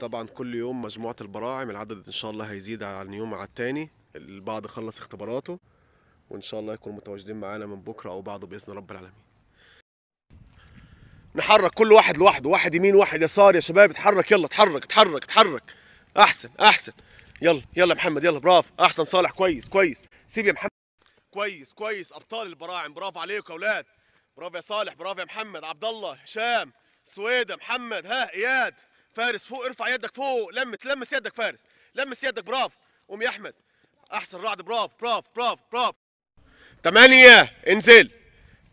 طبعا كل يوم مجموعة البراعم العدد إن شاء الله هيزيد عن يوم على التاني البعض خلص اختباراته وإن شاء الله يكونوا متواجدين معانا من بكرة أو بعده بإذن رب العالمين نحرك كل واحد لوحده واحد يمين واحد يسار يا شباب اتحرك يلا اتحرك اتحرك اتحرك أحسن أحسن يلا يلا محمد يلا برافو أحسن صالح كويس كويس سيب يا محمد كويس كويس أبطال البراعم برافو عليكم يا أولاد برافو يا صالح برافو يا محمد عبد الله هشام سويدة محمد ها اياد فارس فوق ارفع يدك فوق لمس لمس يدك فارس لمس يدك برافو قوم يا احمد احسن رعد برافو برافو برافو برافو ثمانية انزل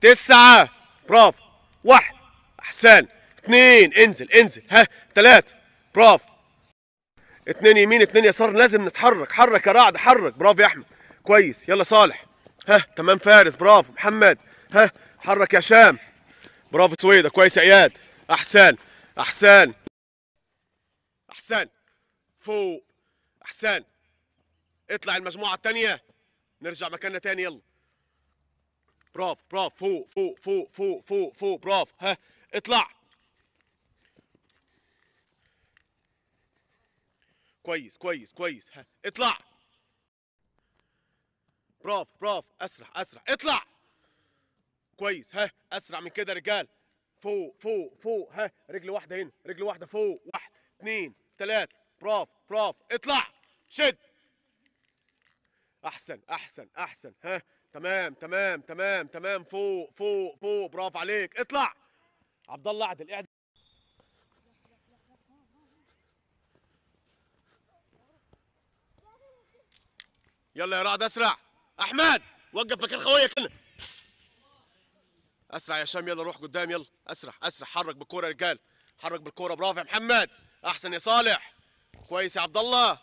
تسعة برافو واحد احسن اثنين انزل انزل ها ثلاثة برافو اثنين يمين اثنين يسار لازم نتحرك حرك يا رعد حرك برافو يا احمد كويس يلا صالح ها تمام فارس برافو محمد ها حرك يا هشام برافو سويدة كويس يا اياد احسن احسن احسن فوق احسن اطلع المجموعة الثانية نرجع مكاننا تاني يلا برافو برافو فوق فوق فوق فوق فوق فوق برافو ها اطلع كويس كويس كويس ها اطلع برافو برافو اسرع اسرع اطلع كويس ها اسرع من كده رجال فوق فوق فوق ها رجل واحده هنا رجل واحده فوق واحد اثنين ثلاثه برافو برافو اطلع شد احسن احسن احسن ها تمام تمام تمام تمام فوق فوق فوق برافو عليك اطلع عبد الله عدل اعدل يلا يا رعد اسرع احمد وقف مكان خويك هنا اسرع يا هشام يلا روح قدام يلا اسرع اسرع حرك بالكوره يا رجال حرك بالكوره برافو يا محمد احسن يا صالح كويس يا عبد الله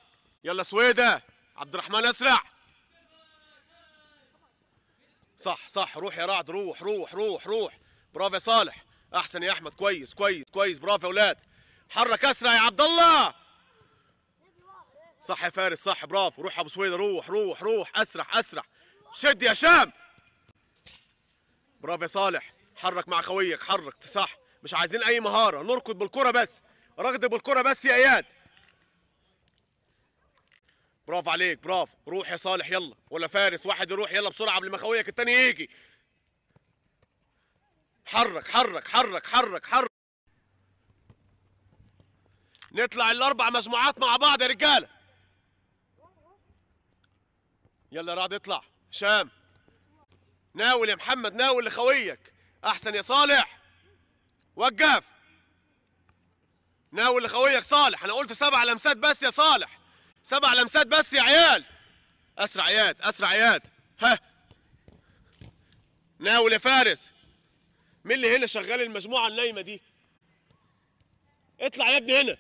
يلا سويده عبد الرحمن اسرع صح صح روح يا رعد روح روح روح روح برافو يا صالح احسن يا احمد كويس كويس كويس برافو يا اولاد حرك اسرع يا عبد الله صح يا فارس صح برافو روح يا ابو سويده روح روح روح اسرع اسرع شد يا شام برافو يا صالح حرك مع خويك حرك صح مش عايزين اي مهاره نركض بالكره بس ركض بالكره بس يا اياد برافو عليك برافو روح يا صالح يلا ولا فارس واحد يروح يلا بسرعه قبل ما خويك التاني يجي حرك حرك حرك حرك حرك نطلع الاربع مجموعات مع بعض يا رجاله يلا يا رعد اطلع هشام ناول يا محمد ناول لخويك احسن يا صالح وقف ناول لخويك صالح انا قلت سبع لمسات بس يا صالح سبع لمسات بس يا عيال اسرع عياد اسرع عياد ها ناول يا فارس مين اللي هنا شغال المجموعه النايمه دي اطلع يا ابني هنا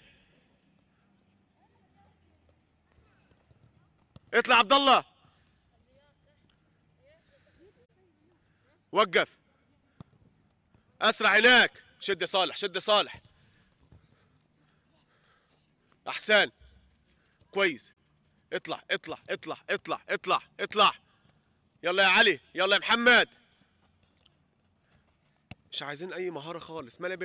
اطلع عبد الله وقف اسرع هناك شد يا صالح شد يا صالح احسان كويس اطلع اطلع اطلع اطلع اطلع اطلع يلا يا علي يلا يا محمد مش عايزين اي مهاره خالص ما